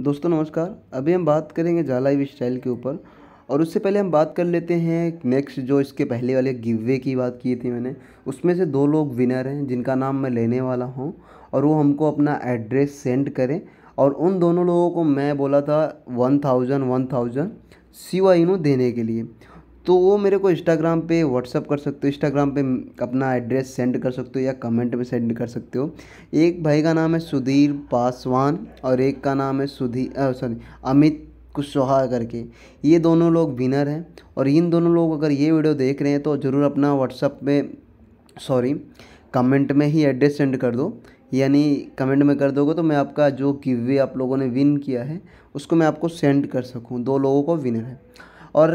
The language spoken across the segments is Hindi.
दोस्तों नमस्कार अभी हम बात करेंगे जालाइव स्टाइल के ऊपर और उससे पहले हम बात कर लेते हैं नेक्स्ट जो इसके पहले वाले गिववे की बात की थी मैंने उसमें से दो लोग विनर हैं जिनका नाम मैं लेने वाला हूँ और वो हमको अपना एड्रेस सेंड करें और उन दोनों लोगों को मैं बोला था वन थाउजेंड वन थाउजेंड देने के लिए तो वो मेरे को इंस्टाग्राम पे व्हाट्सअप कर सकते हो इंस्टाग्राम पे अपना एड्रेस सेंड कर सकते हो या कमेंट में सेंड कर सकते हो एक भाई का नाम है सुधीर पासवान और एक का नाम है सुधीर सॉरी अमित कुशवाहा करके ये दोनों लोग विनर हैं और इन दोनों लोग अगर ये वीडियो देख रहे हैं तो ज़रूर अपना व्हाट्सअप में सॉरी कमेंट में ही एड्रेस सेंड कर दो यानी कमेंट में कर दोगे तो मैं आपका जो गिवे आप लोगों ने विन किया है उसको मैं आपको सेंड कर सकूँ दो लोगों को विनर है और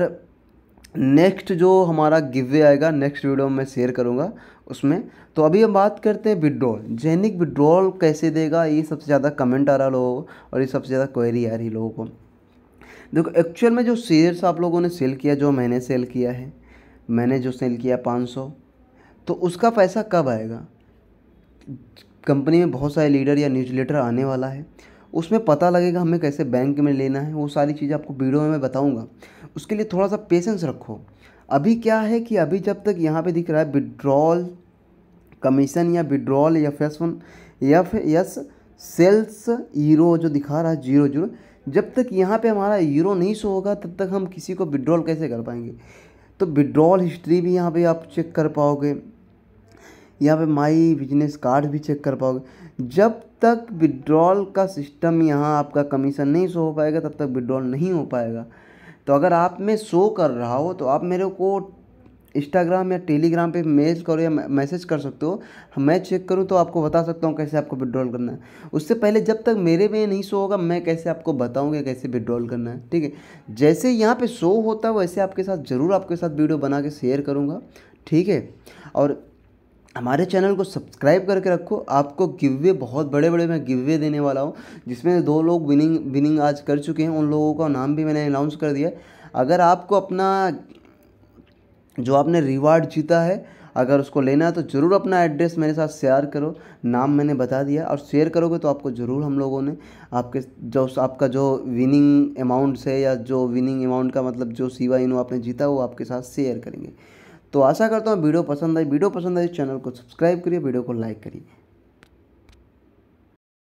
नेक्स्ट जो हमारा गिवे आएगा नेक्स्ट वीडियो में शेयर करूँगा उसमें तो अभी हम बात करते हैं विड्रॉल जेनिक विड्रॉल कैसे देगा ये सबसे ज़्यादा कमेंट आ रहा लोगों को और ये सबसे ज़्यादा क्वेरी आ रही लोगों को देखो एक्चुअल में जो शेयर्स आप लोगों ने सेल किया जो मैंने सेल किया है मैंने जो सेल किया पाँच सौ तो उसका पैसा कब आएगा कंपनी में बहुत सारे लीडर या न्यूज लेटर आने वाला है उसमें पता लगेगा हमें कैसे बैंक में लेना है वो सारी चीज़ें आपको वीडियो में मैं बताऊँगा उसके लिए थोड़ा सा पेशेंस रखो अभी क्या है कि अभी जब तक यहाँ पे दिख रहा है विड्रॉल कमीशन या विड्रॉल या वन या यस सेल्स ईरो जो दिखा रहा है जीरो जीरो जब तक यहाँ पे हमारा ईरो नहीं शो होगा तब तक हम किसी को विड्रॉल कैसे कर पाएंगे तो विड्रॉल हिस्ट्री भी यहाँ पे आप चेक कर पाओगे यहाँ पे माई बिजनेस कार्ड भी चेक कर पाओगे जब तक विड्रॉल का सिस्टम यहाँ आपका कमीशन नहीं शो हो पाएगा तब तक विड्रॉल नहीं हो पाएगा तो अगर आप में शो कर रहा हो तो आप मेरे को इंस्टाग्राम या टेलीग्राम पे मेज करो या मैसेज कर सकते हो हाँ, मैं चेक करूँ तो आपको बता सकता हूँ कैसे आपको विड्रॉल करना है उससे पहले जब तक मेरे में नहीं शो होगा मैं कैसे आपको बताऊँगा कैसे विड्रॉल करना है ठीक है जैसे यहाँ पे शो होता है वैसे आपके साथ ज़रूर आपके साथ वीडियो बना के शेयर करूँगा ठीक है और हमारे चैनल को सब्सक्राइब करके रखो आपको गिववे बहुत बड़े बड़े मैं गिववे देने वाला हूँ जिसमें दो लोग विनिंग विनिंग आज कर चुके हैं उन लोगों का नाम भी मैंने अनाउंस कर दिया अगर आपको अपना जो आपने रिवार्ड जीता है अगर उसको लेना है तो ज़रूर अपना एड्रेस मेरे साथ शेयर करो नाम मैंने बता दिया और शेयर करोगे तो आपको ज़रूर हम लोगों ने आपके जो आपका जो विनिंग अमाउंट्स है या जो विनिंग अमाउंट का मतलब जो सीवा इनो आपने जीता वो आपके साथ शेयर करेंगे तो आशा करता हूँ वीडियो पसंद आई वीडियो पसंद आई तो चैनल को सब्सक्राइब करिए वीडियो को लाइक करिए